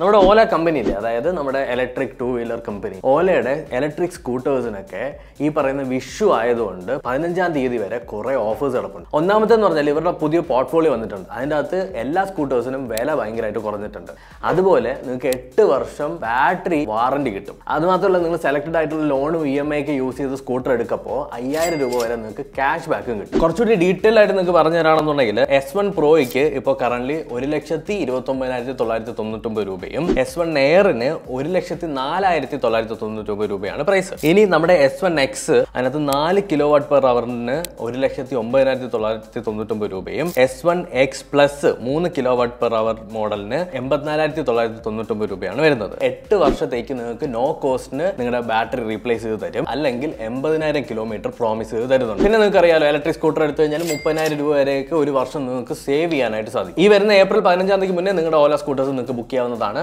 നമ്മുടെ ഓല കമ്പനി ഇല്ലേ അതായത് നമ്മുടെ ഇലക്ട്രിക് ടു വീലർ കമ്പനി ഓലയുടെ ഇലക്ട്രിക് സ്കൂട്ടേഴ്സിനൊക്കെ ഈ പറയുന്ന വിഷു ആയതുകൊണ്ട് പതിനഞ്ചാം തീയതി വരെ കുറേ ഓഫേഴ്സ് കിടപ്പുണ്ട് ഒന്നാമത്തെ എന്ന് പറഞ്ഞാൽ ഇവരുടെ പുതിയ പോർട്ട്ഫോളിയോ വന്നിട്ടുണ്ട് അതിൻ്റെ അകത്ത് എല്ലാ സ്കൂട്ടേഴ്സിനും വില ഭയങ്കരമായിട്ട് കുറഞ്ഞിട്ടുണ്ട് അതുപോലെ നിങ്ങൾക്ക് എട്ട് വർഷം ബാറ്ററി വാറണ്ടി കിട്ടും അതുമാത്രമല്ല നിങ്ങൾ സെലക്ടഡ് ആയിട്ടുള്ള ലോണും ഇ e എം ഐ ഒക്കെ യൂസ് ചെയ്ത് സ്കൂട്ടർ എടുക്കപ്പോൾ അയ്യായിരം രൂപ വരെ നിങ്ങൾക്ക് ക്യാഷ് ബാക്കും കിട്ടും കുറച്ചുകൂടി ഡീറ്റെയിൽ ആയിട്ട് നിങ്ങൾക്ക് പറഞ്ഞു തരാണെന്നുണ്ടെങ്കിൽ എസ് വൺ പ്രോയ്ക്ക് ഇപ്പോൾ കറണ്ട്ലി ഒരു ലക്ഷത്തി ഇരുപത്തൊമ്പതിനായിരത്തി തൊള്ളായിരത്തി തൊണ്ണൂറ്റൊമ്പത് രൂപ രൂപയും എസ് വൺ എയറിന് ഒരു ലക്ഷത്തി നാലായിരത്തി തൊള്ളായിരത്തി തൊണ്ണൂറ്റി ഒമ്പത് രൂപയാണ് പ്രൈസ് ഇനി നമ്മുടെ എസ് വൺ എക്സ് അതിനകത്ത് നാല് കിലോ വാട്ട് പെർ അവറിന് ഒരു ലക്ഷത്തി ഒമ്പതിനായിരത്തി തൊള്ളായിരത്തി തൊണ്ണൂറ്റി ഒമ്പത് രൂപയും എസ് വൺ എക്സ് പ്ലസ് മൂന്ന് കിലോ വാട്ട് പെർ അവർ മോഡലിന് എൺപത്തിനാലായിരത്തി തൊള്ളായിരത്തി തൊണ്ണൂറ്റി ഒമ്പത് രൂപയാണ് വരുന്നത് എട്ട് വർഷത്തേക്ക് നിങ്ങൾക്ക് നോ കോസ്റ്റിന് നിങ്ങളുടെ ബാറ്ററി റീപ്ലേസ് ചെയ്ത് തരും അല്ലെങ്കിൽ എൺപതിനായിരം കിലോമീറ്റർ പ്രോമിസ് ചെയ്ത് തരുന്നുണ്ട് പിന്നെ നിങ്ങൾക്ക് അറിയാലോ ഇലക്ട്രിക് സ്കൂട്ടർ എടുത്തു കഴിഞ്ഞാൽ മുപ്പതിനായിരം രൂപ വരെയൊക്കെ ഒരു വർഷം നിങ്ങൾക്ക് സേവ് ചെയ്യാനായിട്ട് സാധിക്കും ഈ വരുന്ന ഏപ്രിൽ പതിനഞ്ചാം തീയതി മുന്നേ നിങ്ങളുടെ ഓല സ്കൂട്ടേഴ്സ് നിങ്ങൾക്ക് ബുക്ക് ചെയ്യാവുന്നതാണ്